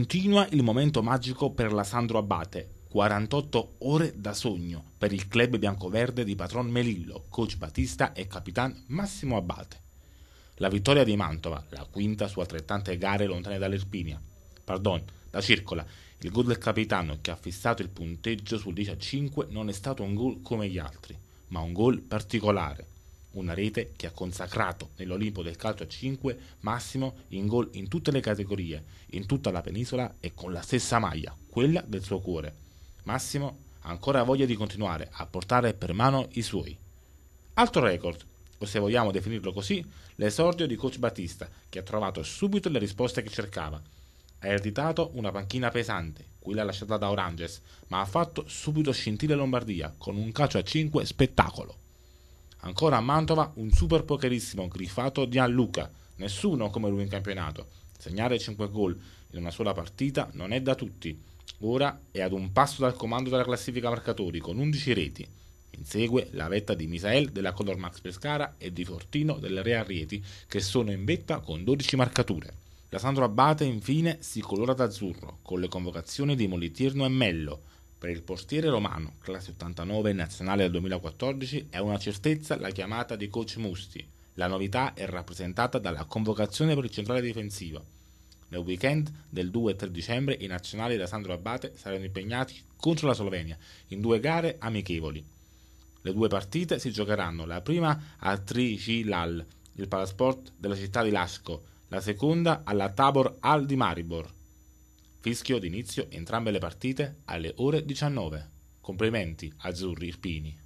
Continua il momento magico per la Sandro Abate. 48 ore da sogno per il club biancoverde di Patron Melillo, coach Batista e capitan Massimo Abate. La vittoria di Mantova, la quinta su altrettante gare lontane dall'Irpinia. Pardon, da Circola. Il gol del capitano che ha fissato il punteggio sul 10 a 5 non è stato un gol come gli altri, ma un gol particolare una rete che ha consacrato nell'Olimpo del calcio a 5 Massimo in gol in tutte le categorie, in tutta la penisola e con la stessa maglia, quella del suo cuore. Massimo ha ancora voglia di continuare a portare per mano i suoi. Altro record, o se vogliamo definirlo così, l'esordio di Coach Battista, che ha trovato subito le risposte che cercava. Ha ereditato una panchina pesante, quella lasciata da Oranges, ma ha fatto subito scintille Lombardia con un calcio a 5 spettacolo. Ancora a Mantova un super pokerissimo grifato Gianluca, nessuno come lui in campionato. Segnare 5 gol in una sola partita non è da tutti. Ora è ad un passo dal comando della classifica marcatori con 11 reti. Insegue la vetta di Misael della Color Max Pescara e di Fortino del Real Rieti che sono in vetta con 12 marcature. La Sandro Abate infine si colora d'azzurro con le convocazioni di Molitierno e Mello, per il portiere romano, classe 89 nazionale del 2014, è una certezza la chiamata di coach Musti. La novità è rappresentata dalla convocazione per il centrale difensivo. Nel weekend del 2 e 3 dicembre i nazionali da Sandro Abate saranno impegnati contro la Slovenia in due gare amichevoli. Le due partite si giocheranno la prima a Tricilal, il palasport della città di Lasco, la seconda alla Tabor Al di Maribor. Fischio d'inizio entrambe le partite alle ore diciannove. Complimenti azzurri irpini.